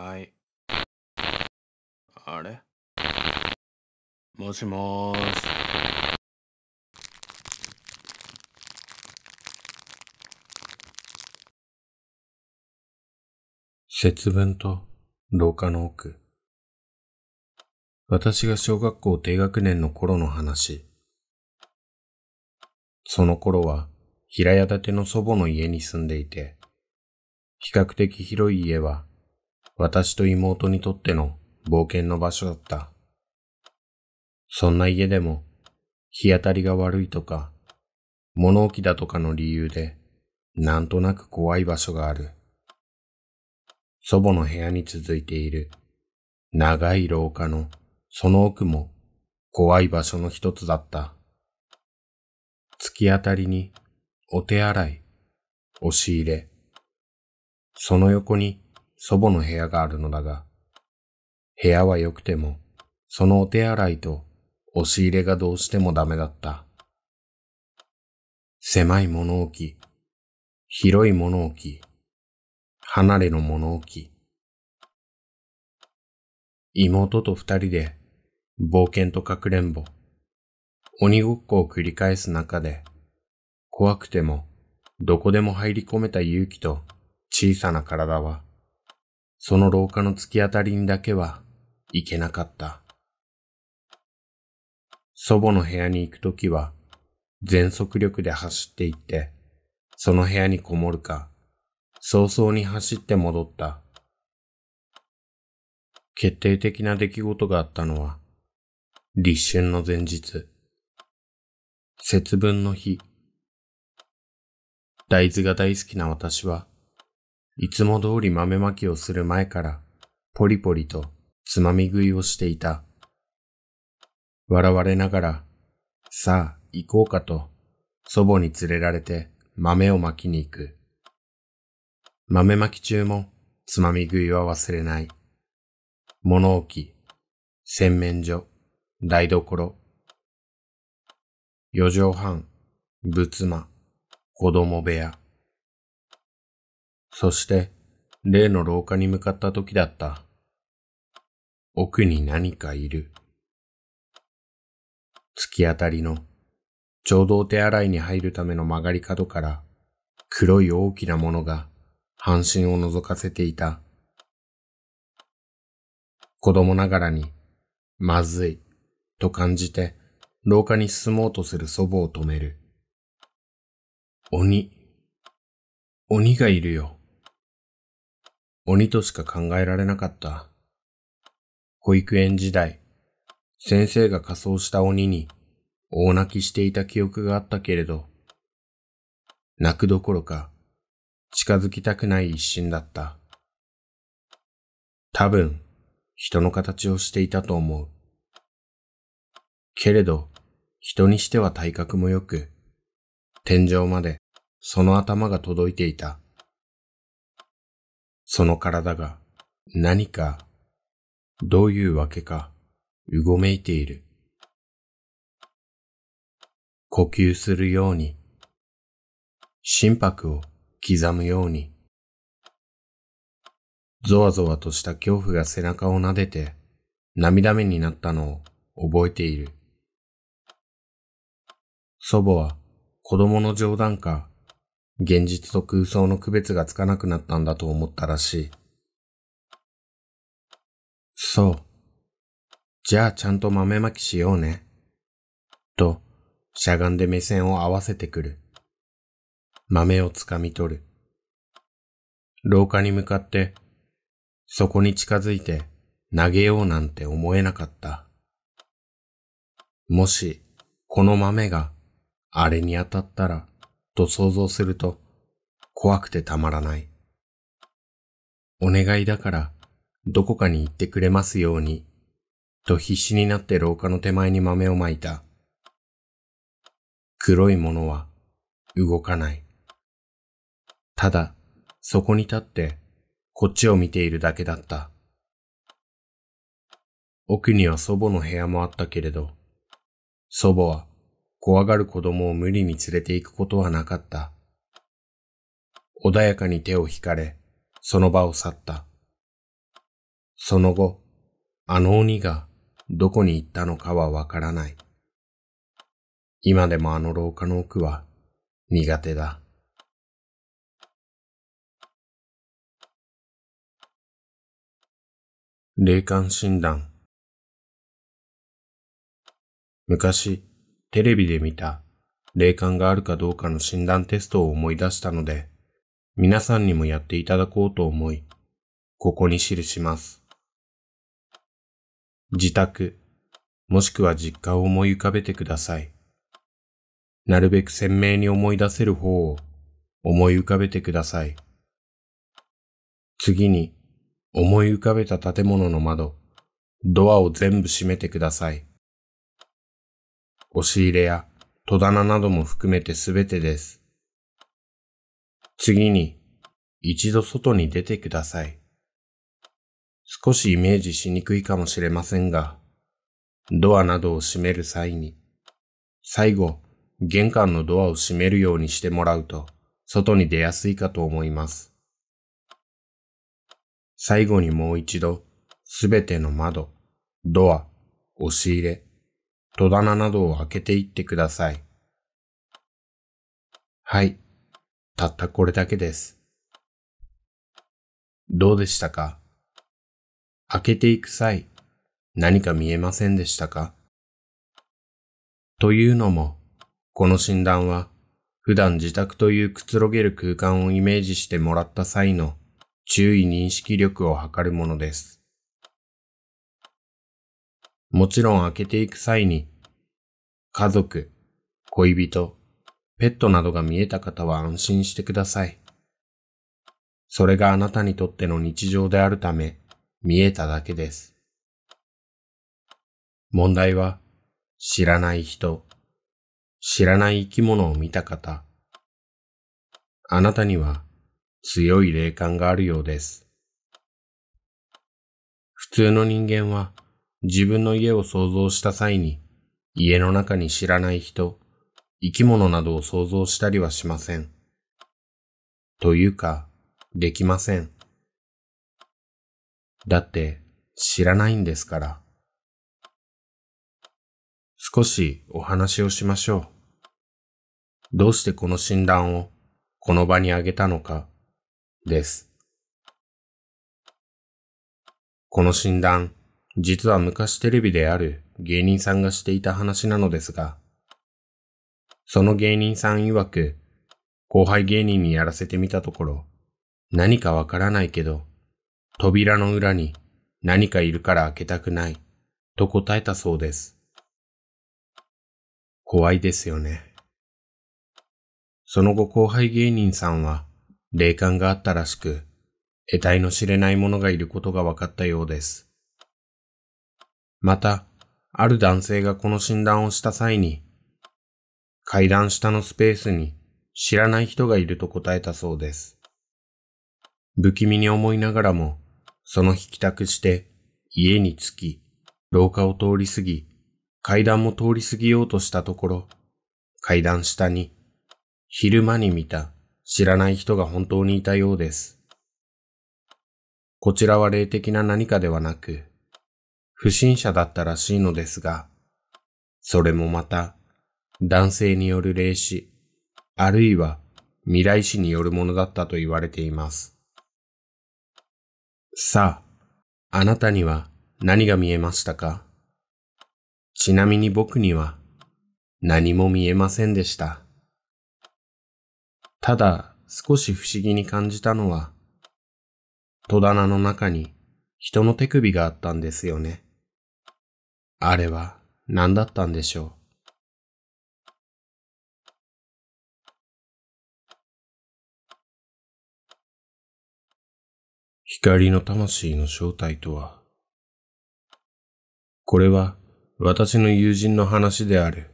はい。あれもしもーし。節分と廊下の奥。私が小学校低学年の頃の話。その頃は平屋建ての祖母の家に住んでいて、比較的広い家は私と妹にとっての冒険の場所だった。そんな家でも、日当たりが悪いとか、物置だとかの理由で、なんとなく怖い場所がある。祖母の部屋に続いている、長い廊下のその奥も怖い場所の一つだった。突き当たりにお手洗い、押し入れ。その横に祖母の部屋があるのだが、部屋は良くても、そのお手洗いと押し入れがどうしてもダメだった。狭い物置、広い物置、離れの物置。妹と二人で冒険とかくれんぼ、鬼ごっこを繰り返す中で、怖くてもどこでも入り込めた勇気と小さな体は、その廊下の突き当たりにだけは行けなかった。祖母の部屋に行くときは、全速力で走って行って、その部屋にこもるか、早々に走って戻った。決定的な出来事があったのは、立春の前日。節分の日。大豆が大好きな私は、いつも通り豆まきをする前から、ポリポリとつまみ食いをしていた。笑われながら、さあ行こうかと、祖母に連れられて豆をまきに行く。豆まき中もつまみ食いは忘れない。物置、洗面所、台所。四畳半、仏間、子供部屋。そして、例の廊下に向かった時だった。奥に何かいる。突き当たりの、ちょうどお手洗いに入るための曲がり角から、黒い大きなものが、半身を覗かせていた。子供ながらに、まずい、と感じて、廊下に進もうとする祖母を止める。鬼、鬼がいるよ。鬼としか考えられなかった。保育園時代、先生が仮装した鬼に大泣きしていた記憶があったけれど、泣くどころか近づきたくない一心だった。多分、人の形をしていたと思う。けれど、人にしては体格も良く、天井までその頭が届いていた。その体が何かどういうわけかうごめいている。呼吸するように、心拍を刻むように、ゾワゾワとした恐怖が背中を撫でて涙目になったのを覚えている。祖母は子供の冗談か現実と空想の区別がつかなくなったんだと思ったらしい。そう。じゃあちゃんと豆まきしようね。と、しゃがんで目線を合わせてくる。豆をつかみ取る。廊下に向かって、そこに近づいて投げようなんて思えなかった。もし、この豆が、あれに当たったら、と想像すると怖くてたまらない。お願いだからどこかに行ってくれますようにと必死になって廊下の手前に豆をまいた。黒いものは動かない。ただそこに立ってこっちを見ているだけだった。奥には祖母の部屋もあったけれど、祖母は怖がる子供を無理に連れて行くことはなかった。穏やかに手を引かれ、その場を去った。その後、あの鬼がどこに行ったのかはわからない。今でもあの廊下の奥は苦手だ。霊感診断昔、テレビで見た霊感があるかどうかの診断テストを思い出したので、皆さんにもやっていただこうと思い、ここに記します。自宅、もしくは実家を思い浮かべてください。なるべく鮮明に思い出せる方を思い浮かべてください。次に、思い浮かべた建物の窓、ドアを全部閉めてください。押し入れや戸棚なども含めてすべてです。次に、一度外に出てください。少しイメージしにくいかもしれませんが、ドアなどを閉める際に、最後、玄関のドアを閉めるようにしてもらうと、外に出やすいかと思います。最後にもう一度、すべての窓、ドア、押し入れ、戸棚などを開けていってください。はい。たったこれだけです。どうでしたか開けていく際、何か見えませんでしたかというのも、この診断は、普段自宅というくつろげる空間をイメージしてもらった際の注意認識力を測るものです。もちろん開けていく際に、家族、恋人、ペットなどが見えた方は安心してください。それがあなたにとっての日常であるため、見えただけです。問題は、知らない人、知らない生き物を見た方、あなたには強い霊感があるようです。普通の人間は自分の家を想像した際に、家の中に知らない人、生き物などを想像したりはしません。というか、できません。だって、知らないんですから。少しお話をしましょう。どうしてこの診断をこの場にあげたのか、です。この診断、実は昔テレビである芸人さんがしていた話なのですが、その芸人さん曰く、後輩芸人にやらせてみたところ、何かわからないけど、扉の裏に何かいるから開けたくない、と答えたそうです。怖いですよね。その後後輩芸人さんは霊感があったらしく、得体の知れないものがいることが分かったようです。また、ある男性がこの診断をした際に、階段下のスペースに知らない人がいると答えたそうです。不気味に思いながらも、その日帰宅して家に着き、廊下を通り過ぎ、階段も通り過ぎようとしたところ、階段下に昼間に見た知らない人が本当にいたようです。こちらは霊的な何かではなく、不審者だったらしいのですが、それもまた男性による霊視、あるいは未来視によるものだったと言われています。さあ、あなたには何が見えましたかちなみに僕には何も見えませんでした。ただ少し不思議に感じたのは、戸棚の中に人の手首があったんですよね。あれは何だったんでしょう。光の魂の正体とは、これは私の友人の話である。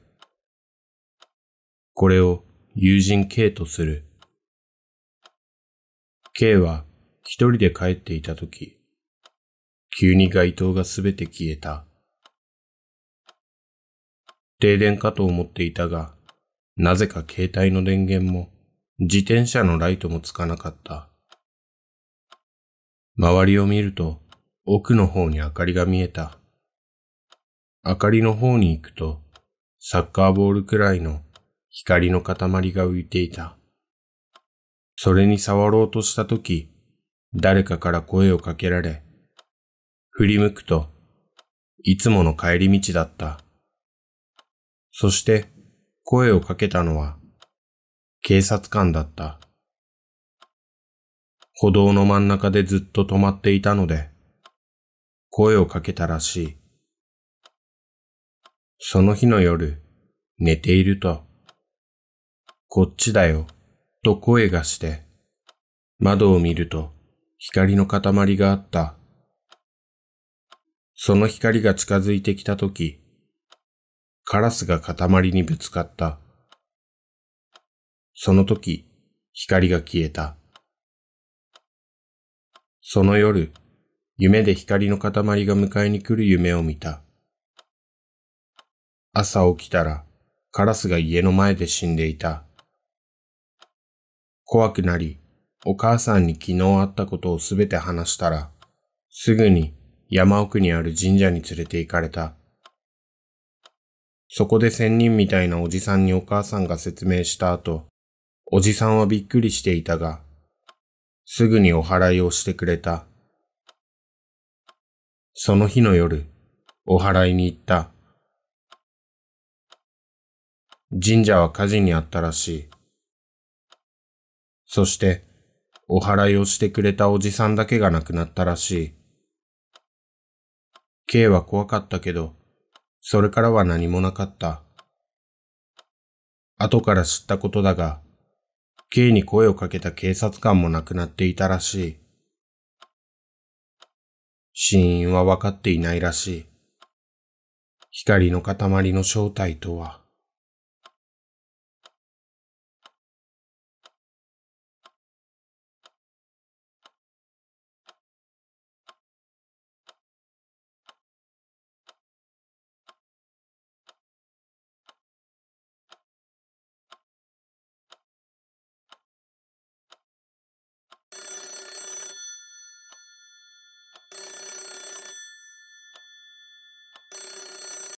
これを友人 K とする。K は一人で帰っていたとき、急に街灯がすべて消えた。停電かと思っていたが、なぜか携帯の電源も、自転車のライトもつかなかった。周りを見ると、奥の方に明かりが見えた。明かりの方に行くと、サッカーボールくらいの光の塊が浮いていた。それに触ろうとしたとき、誰かから声をかけられ、振り向くと、いつもの帰り道だった。そして声をかけたのは警察官だった。歩道の真ん中でずっと止まっていたので、声をかけたらしい。その日の夜、寝ていると、こっちだよ、と声がして、窓を見ると光の塊があった。その光が近づいてきたとき、カラスが塊にぶつかった。その時、光が消えた。その夜、夢で光の塊が迎えに来る夢を見た。朝起きたら、カラスが家の前で死んでいた。怖くなり、お母さんに昨日会ったことをすべて話したら、すぐに山奥にある神社に連れて行かれた。そこで仙人みたいなおじさんにお母さんが説明した後、おじさんはびっくりしていたが、すぐにお祓いをしてくれた。その日の夜、お祓いに行った。神社は火事にあったらしい。そして、お祓いをしてくれたおじさんだけが亡くなったらしい。K は怖かったけど、それからは何もなかった。後から知ったことだが、K に声をかけた警察官も亡くなっていたらしい。死因は分かっていないらしい。光の塊の正体とは。